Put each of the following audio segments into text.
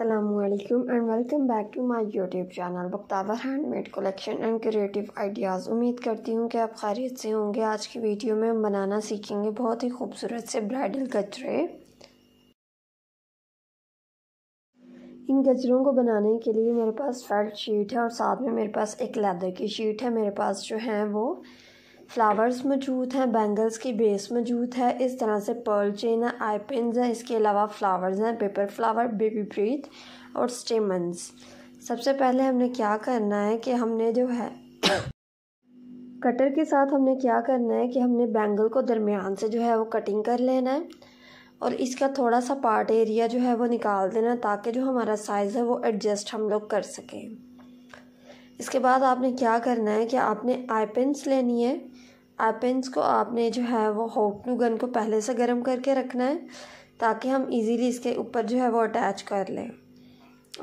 अल्लाम and welcome back to my YouTube channel Bakhtawar handmade collection and creative ideas उम्मीद करती हूँ कि आप खैरियत से होंगे आज की वीडियो में हम बनाना सीखेंगे बहुत ही खूबसूरत से ब्राइडल गजरे इन गजरों को बनाने के लिए मेरे पास फेल्ट शीट है और साथ में मेरे पास एक लेदर की शीट है मेरे पास जो है वो फ्लावर्स मौजूद हैं बैंगल्स की बेस मौजूद है इस तरह से पर्ल चेन है आई पिन हैं इसके अलावा फ्लावर्स हैं पेपर फ्लावर बेबी ब्रीथ और स्टेमंस सबसे पहले हमने क्या करना है कि हमने जो है कटर के साथ हमने क्या करना है कि हमने बैंगल को दरमियान से जो है वो कटिंग कर लेना है और इसका थोड़ा सा पार्ट एरिया जो है वो निकाल देना ताकि जो हमारा साइज़ है वो एडजस्ट हम लोग कर सकें इसके बाद आपने क्या करना है कि आपने आईपेंस लेनी है आईपेंस को आपने जो है वो हॉट टू गन को पहले से गर्म करके रखना है ताकि हम इजीली इसके ऊपर जो है वो अटैच कर लें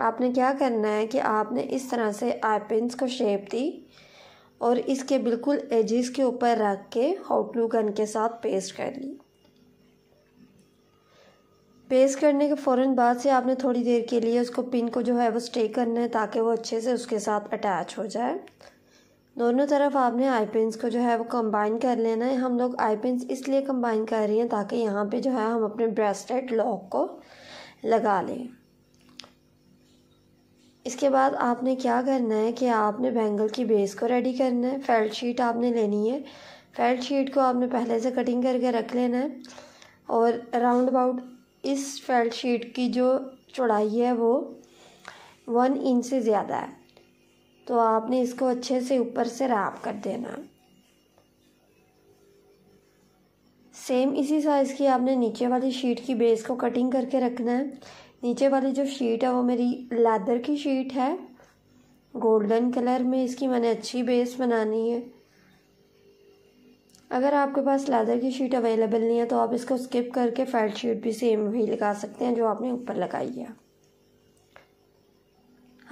आपने क्या करना है कि आपने इस तरह से आई पेंस को शेप दी और इसके बिल्कुल एजिस के ऊपर रख के हॉट टू गन के साथ पेस्ट कर ली पेस्ट करने के फौरन बाद से आपने थोड़ी देर के लिए उसको पिन को जो है वो स्टे करना है ताकि वो अच्छे से उसके साथ अटैच हो जाए दोनों तरफ आपने आई पिन को जो है वो कंबाइन कर लेना है हम लोग आई पिन इसलिए कंबाइन कर रही हैं ताकि यहाँ पे जो है हम अपने ब्रेसलेट लॉक को लगा लें इसके बाद आपने क्या करना है कि आपने बैंगल की बेस को रेडी करना है फेल्ट शीट आपने लेनी है फेल्ट शीट को आपने पहले से कटिंग करके रख लेना है और राउंड अबाउट इस फेल्ट शीट की जो चौड़ाई है वो वन इंच से ज़्यादा है तो आपने इसको अच्छे से ऊपर से राप कर देना सेम इसी साइज़ की आपने नीचे वाली शीट की बेस को कटिंग करके रखना है नीचे वाली जो शीट है वो मेरी लेदर की शीट है गोल्डन कलर में इसकी मैंने अच्छी बेस बनानी है अगर आपके पास लेदर की शीट अवेलेबल नहीं है तो आप इसको स्किप करके फैट शीट भी सेम ही लगा सकते हैं जो आपने ऊपर लगाई है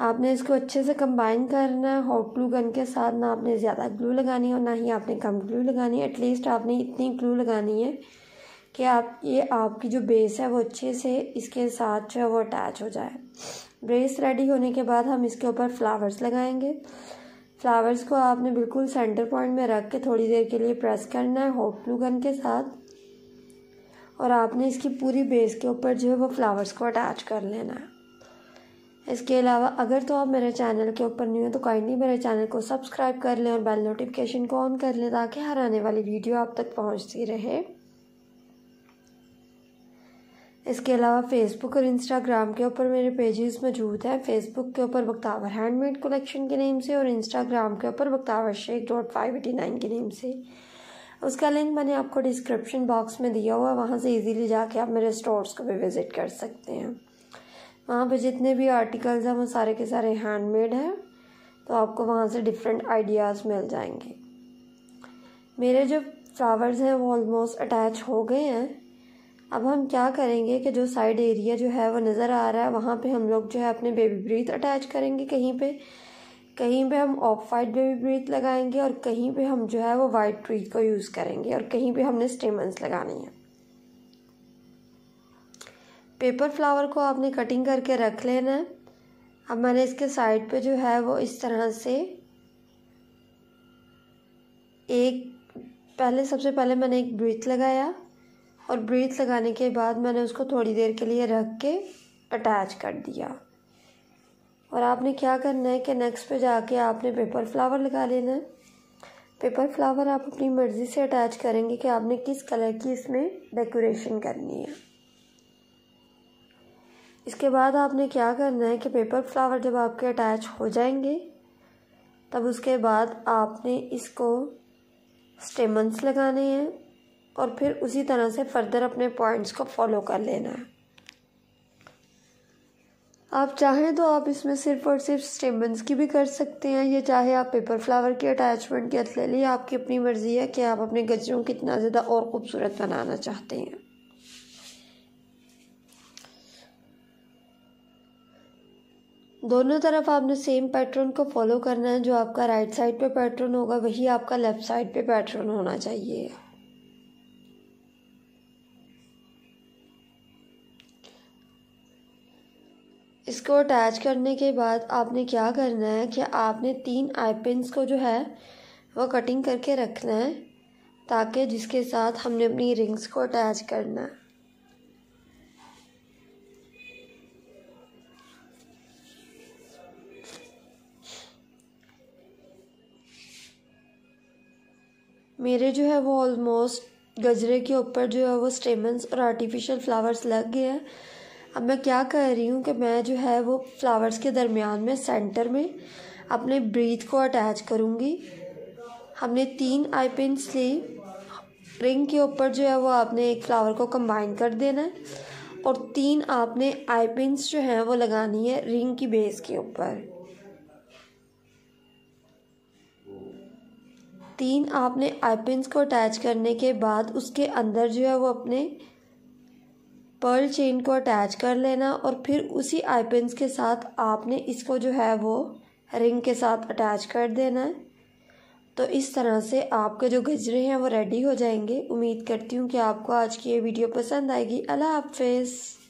आपने इसको अच्छे से कंबाइन करना है हॉट ग्लू गन के साथ ना आपने ज़्यादा ग्लू लगानी है और ना ही आपने कम ग्लू लगानी है एटलीस्ट आपने इतनी ग्लू लगानी है कि आप ये आपकी जो बेस है वो अच्छे से इसके साथ जो है वो अटैच हो जाए ब्रेस रेडी होने के बाद हम इसके ऊपर फ्लावर्स लगाएंगे फ्लावर्स को आपने बिल्कुल सेंटर पॉइंट में रख के थोड़ी देर के लिए प्रेस करना है हॉट ग्लू गन के साथ और आपने इसकी पूरी बेस के ऊपर जो है वो फ्लावर्स को अटैच कर लेना है इसके अलावा अगर तो आप मेरे चैनल के ऊपर नहीं हो तो काइंडली मेरे चैनल को सब्सक्राइब कर लें और बेल नोटिफिकेशन को ऑन कर लें ताकि हर आने वाली वीडियो आप तक पहुंचती रहे इसके अलावा फेसबुक और इंस्टाग्राम के ऊपर मेरे पेजेस मौजूद हैं फेसबुक के ऊपर बक्तावर हैंडमेड कलेक्शन के नेम से और इंस्टाग्राम के ऊपर Bakhtawar Shaikh dot five eighty nine के नेम से उसका लिंक मैंने आपको डिस्क्रिप्शन बॉक्स में दिया हुआ है वहाँ से इजीली जाके आप मेरे स्टोर्स को भी विज़िट कर सकते हैं वहाँ पर जितने भी आर्टिकल्स हैं वो सारे के सारे हैंडमेड हैं तो आपको वहाँ से डिफरेंट आइडियाज़ मिल जाएंगे मेरे जो फ्लावर्स हैं वो ऑलमोस्ट अटैच हो गए हैं अब हम क्या करेंगे कि जो साइड एरिया जो है वो नज़र आ रहा है वहाँ पे हम लोग जो है अपने बेबी ब्रीथ अटैच करेंगे कहीं पे कहीं पे हम ऑफ वाइट बेबी ब्रीथ लगाएंगे और कहीं पे हम जो है वो वाइट ट्रीथ को यूज़ करेंगे और कहीं पे हमने स्टेमन्स लगानी है पेपर फ्लावर को आपने कटिंग करके रख लेना है अब मैंने इसके साइड पर जो है वो इस तरह से एक पहले सबसे पहले मैंने एक ब्रीथ लगाया और ब्रीथ लगाने के बाद मैंने उसको थोड़ी देर के लिए रख के अटैच कर दिया और आपने क्या करना है कि नेक्स्ट पे जाके आपने पेपर फ्लावर लगा लेना है पेपर फ्लावर आप अपनी मर्ज़ी से अटैच करेंगे कि आपने किस कलर की इसमें डेकोरेशन करनी है इसके बाद आपने क्या करना है कि पेपर फ्लावर जब आपके अटैच हो जाएंगे तब उसके बाद आपने इसको स्टेमन्स लगाने हैं और फिर उसी तरह से फर्दर अपने पॉइंट्स को फॉलो कर लेना है आप चाहें तो आप इसमें सिर्फ और सिर्फ स्टेमेंट्स की भी कर सकते हैं या चाहे आप पेपर फ्लावर के अटैचमेंट के ले लिए आपकी अपनी मर्ज़ी है कि आप अपने गजरों को कितना ज़्यादा और ख़ूबसूरत बनाना चाहते हैं दोनों तरफ आपने सेम पैटर्न को फॉलो करना है जो आपका राइट साइड पे पैटर्न होगा वही आपका लेफ़्ट साइड पे पैटर्न होना चाहिए इसको अटैच करने के बाद आपने क्या करना है कि आपने तीन आई पिन्स को जो है वो कटिंग करके रखना है ताकि जिसके साथ हमने अपनी रिंग्स को अटैच करना है मेरे जो है वो ऑलमोस्ट गजरे के ऊपर जो है वो स्टेमन्स और आर्टिफिशियल फ्लावर्स लग गए हैं अब मैं क्या कर रही हूँ कि मैं जो है वो फ्लावर्स के दरमियान में सेंटर में अपने ब्रीथ को अटैच करूँगी हमने तीन आई पिंस ली रिंग के ऊपर जो है वो आपने एक फ्लावर को कंबाइन कर देना है और तीन आपने आई पिंस जो हैं वो लगानी है रिंग की बेस के ऊपर तीन आपने आई पिंस को अटैच करने के बाद उसके अंदर जो है वो अपने पर्ल चेन को अटैच कर लेना और फिर उसी आई पिन के साथ आपने इसको जो है वो रिंग के साथ अटैच कर देना है तो इस तरह से आपके जो गजरे हैं वो रेडी हो जाएंगे उम्मीद करती हूँ कि आपको आज की ये वीडियो पसंद आएगी अल्लाह हाफिज़